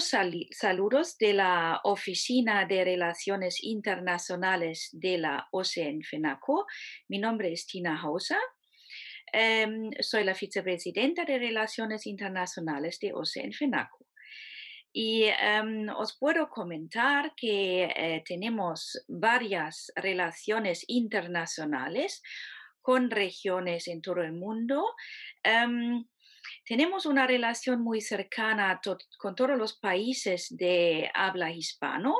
saludos de la Oficina de Relaciones Internacionales de la OCE en FENACO. Mi nombre es Tina Hausa, em, soy la vicepresidenta de Relaciones Internacionales de OCE en FENACO. Y em, os puedo comentar que eh, tenemos varias relaciones internacionales con regiones en todo el mundo. Em, tenemos una relación muy cercana con todos los países de habla hispano,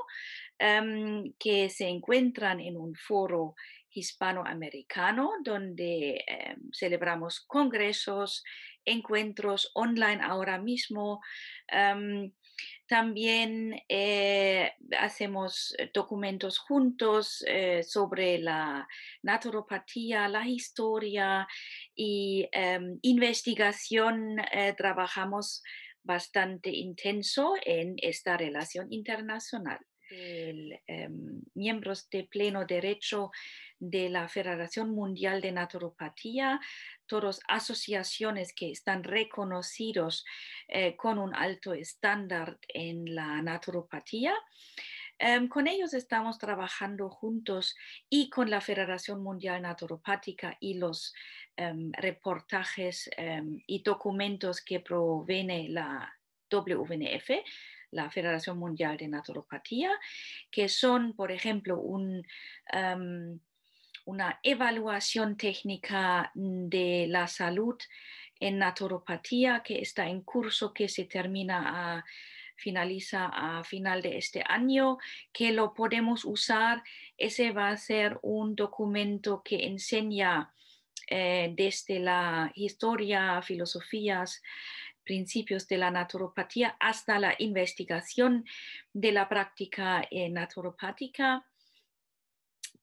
Em, que se encuentran en un foro hispanoamericano donde em, celebramos congresos, encuentros online ahora mismo. Em, también eh, hacemos documentos juntos eh, sobre la naturopatía, la historia y investigación. Eh, trabajamos bastante intenso en esta relación internacional. Em, miembros de pleno derecho de la Federación Mundial de Naturopatía, todas asociaciones que están reconocidos eh, con un alto estándar en la naturopatía. Em, con ellos estamos trabajando juntos y con la Federación Mundial Naturopática y los em, reportajes y documentos que proviene la WNF la Federación Mundial de Naturopatía, que son, por ejemplo, em, una evaluación técnica de la salud en naturopatía que está en curso, que se termina a finaliza a final de este año, que lo podemos usar. Ese va a ser un documento que enseña eh, desde la historia, filosofías, principios de la naturopatía hasta la investigación de la práctica eh, naturopática,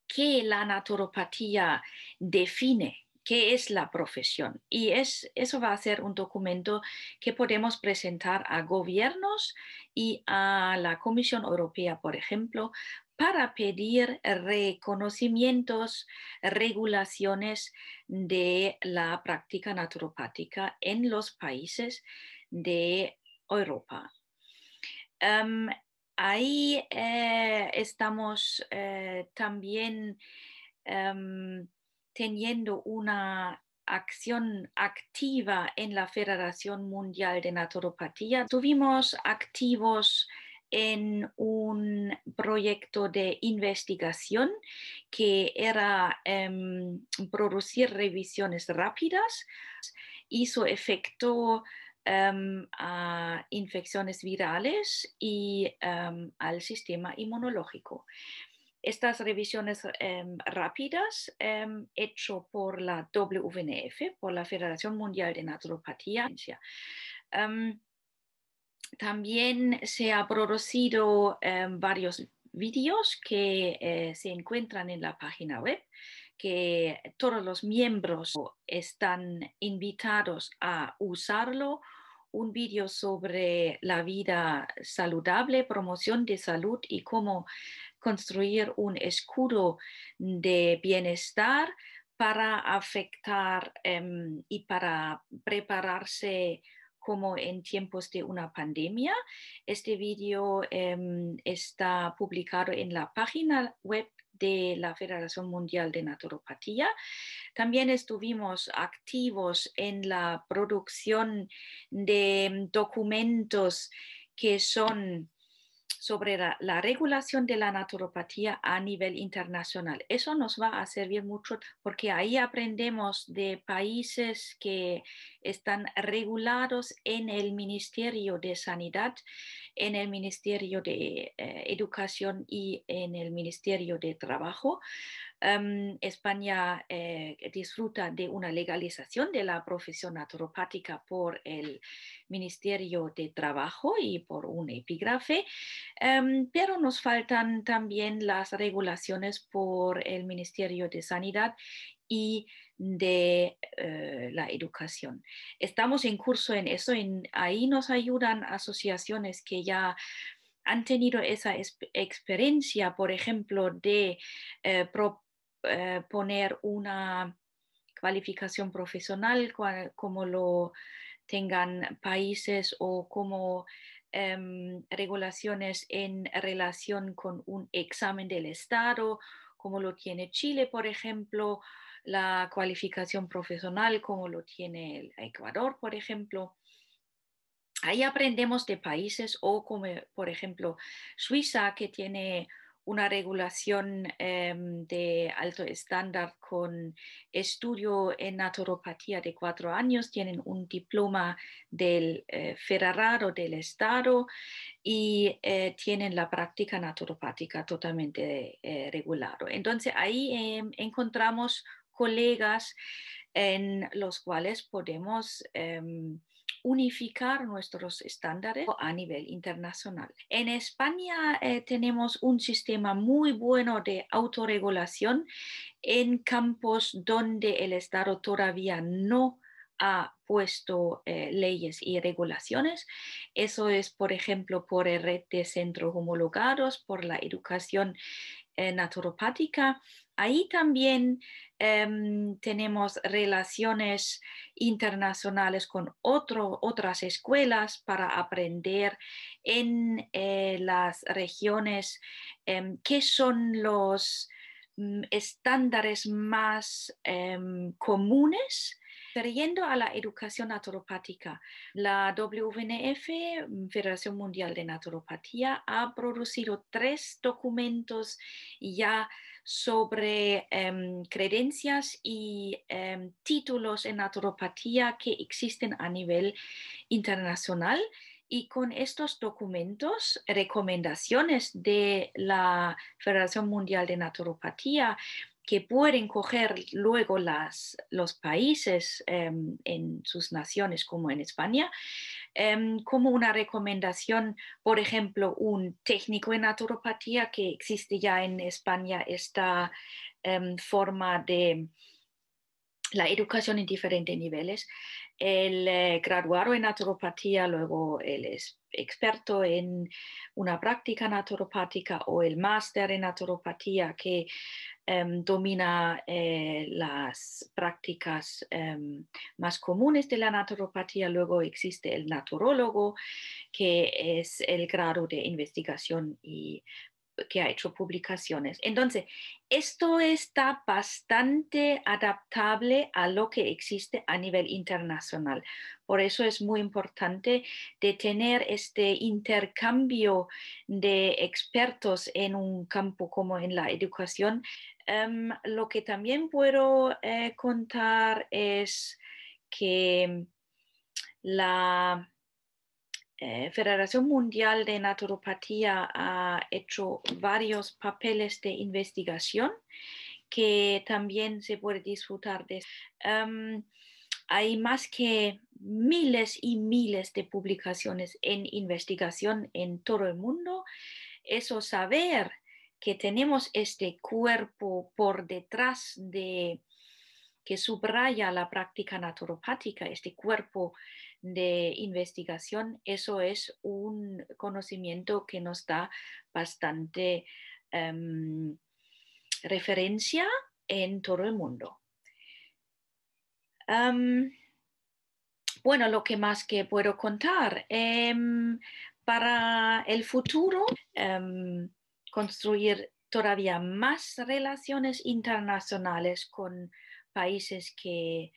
que la naturopatía define qué es la profesión. Y es, eso va a ser un documento que podemos presentar a gobiernos y a la Comisión Europea, por ejemplo, para pedir reconocimientos, regulaciones de la práctica naturopática en los países de Europa. Em, ahí eh, estamos eh, también em, teniendo una acción activa en la Federación Mundial de Naturopatía. Tuvimos activos en un proyecto de investigación que era em, producir revisiones rápidas, y su efecto em, a infecciones virales y em, al sistema inmunológico. Estas revisiones rápidas, hecho por la WNF, por la Federación Mundial de Naturopatía, también se ha producido eh, varios vídeos que eh, se encuentran en la página web, que todos los miembros están invitados a usarlo. Un vídeo sobre la vida saludable, promoción de salud y cómo construir un escudo de bienestar para afectar em, y para prepararse como en tiempos de una pandemia. Este vídeo em, está publicado en la página web de la Federación Mundial de Naturopatía. También estuvimos activos en la producción de documentos que son sobre la, regulación de la naturopatía a nivel internacional. Eso nos va a servir mucho porque ahí aprendemos de países que están regulados en el Ministerio de Sanidad, en el Ministerio de eh, Educación y en el Ministerio de Trabajo. Em, España eh, disfruta de una legalización de la profesión naturopática por el Ministerio de Trabajo y por un epígrafe, em, pero nos faltan también las regulaciones por el Ministerio de Sanidad y de eh, la educación. Estamos en curso en eso, en, ahí nos ayudan asociaciones que ya han tenido esa experiencia, por ejemplo, de eh, eh, poner una cualificación profesional como lo tengan países o como em, regulaciones en relación con un examen del Estado, como lo tiene Chile, por ejemplo, la cualificación profesional, como lo tiene Ecuador, por ejemplo. Ahí aprendemos de países o como, por ejemplo, Suiza, que tiene una regulación em, de alto estándar con estudio en naturopatía de cuatro años, tienen un diploma del eh, o del Estado y eh, tienen la práctica naturopática totalmente eh, regulada. Entonces ahí em, encontramos colegas en los cuales podemos... Em, unificar nuestros estándares a nivel internacional. En España eh, tenemos un sistema muy bueno de autorregulación en campos donde el Estado todavía no ha puesto eh, leyes y regulaciones. Eso es, por ejemplo, por el red de centros homologados, por la educación eh, naturopática, ahí también em, tenemos relaciones internacionales con otras escuelas para aprender en eh, las regiones em, qué son los mm, estándares más em, comunes Referiendo a la educación naturopática, la WNF, Federación Mundial de Naturopatía, ha producido tres documentos ya sobre em, creencias credencias y em, títulos en naturopatía que existen a nivel internacional y con estos documentos, recomendaciones de la Federación Mundial de Naturopatía, que pueden coger luego los países em, en sus naciones, como en España, em, como una recomendación, por ejemplo, un técnico en naturopatía que existe ya en España, esta em, forma de la educación en diferentes niveles. El eh, graduado en naturopatía, luego el experto en una práctica naturopática o el máster en naturopatía que em, domina eh, las prácticas em, más comunes de la naturopatía. Luego existe el naturólogo, que es el grado de investigación y que ha hecho publicaciones. Entonces, esto está bastante adaptable a lo que existe a nivel internacional. Por eso es muy importante de tener este intercambio de expertos en un campo como en la educación. Em, lo que también puedo eh, contar es que la eh, Federación Mundial de Naturopatía ha hecho varios papeles de investigación que también se puede disfrutar de. Em, hay más que miles y miles de publicaciones en investigación en todo el mundo. Eso saber que tenemos este cuerpo por detrás de que subraya la práctica naturopática, este cuerpo de investigación, eso es un conocimiento que nos da bastante em, referencia en todo el mundo. Em, bueno, lo que más que puedo contar. Em, para el futuro, construir todavía más relaciones internacionales con países que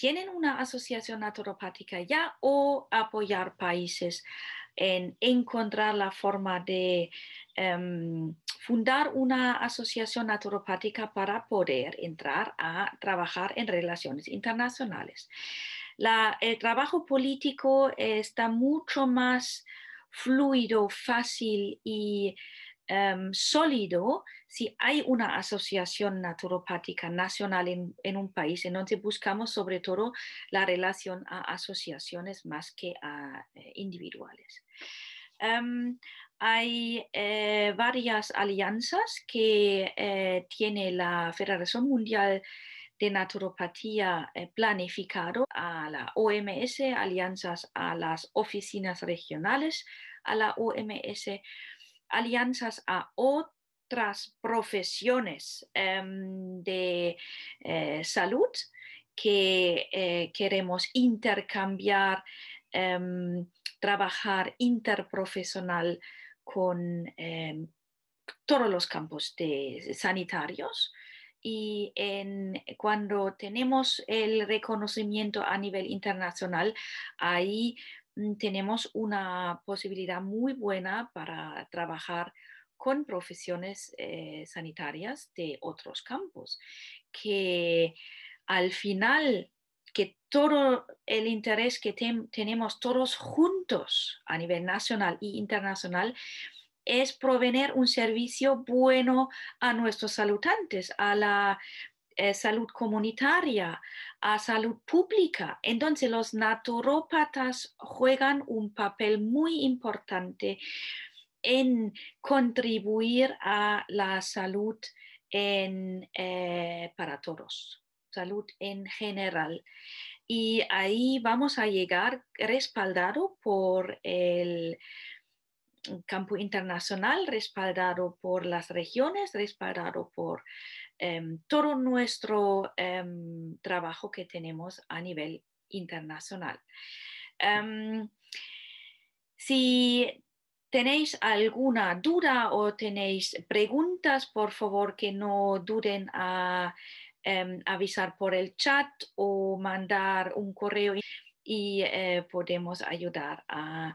tienen una asociación naturopática ya o apoyar países en encontrar la forma de em, fundar una asociación naturopática para poder entrar a trabajar en relaciones internacionales. el trabajo político está mucho más fluido, fácil y Em, sólido si hay una asociación naturopática nacional en, un país. Entonces buscamos sobre todo la relación a asociaciones más que a eh, individuales. Em, hay eh, varias alianzas que eh, tiene la Federación Mundial de Naturopatía planificado a la OMS, alianzas a las oficinas regionales, a la OMS, alianzas a otras profesiones em, de eh, salud que eh, queremos intercambiar, em, trabajar interprofesional con em, todos los campos sanitarios y cuando tenemos el reconocimiento a nivel internacional, ahí Mm, tenemos una posibilidad muy buena para trabajar con profesiones eh, sanitarias de otros campos, que al final, que todo el interés que tenemos todos juntos a nivel nacional e internacional es proveer un servicio bueno a nuestros saludantes, a la eh, salud comunitaria a salud pública. Entonces los naturópatas juegan un papel muy importante en contribuir a la salud en, eh, para todos, salud en general. Y ahí vamos a llegar respaldado por el campo internacional, respaldado por las regiones, respaldado por Em, todo nuestro em, trabajo que tenemos a nivel internacional. Em, si tenéis alguna duda o tenéis preguntas, por favor que no duden a avisar por el chat o mandar un correo y eh, podemos ayudar a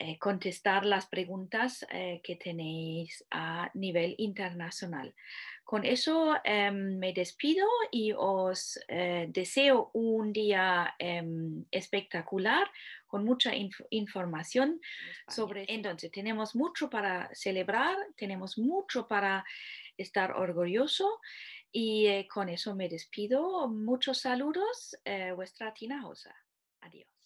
eh, contestar las preguntas eh, que tenéis a nivel internacional. Con eso em, me despido y os eh, deseo un día em, espectacular con mucha información sobre... Entonces, tenemos mucho para celebrar, tenemos mucho para estar orgulloso. Y con eso me despido. Muchos saludos, vuestra Tina Rosa. Adiós.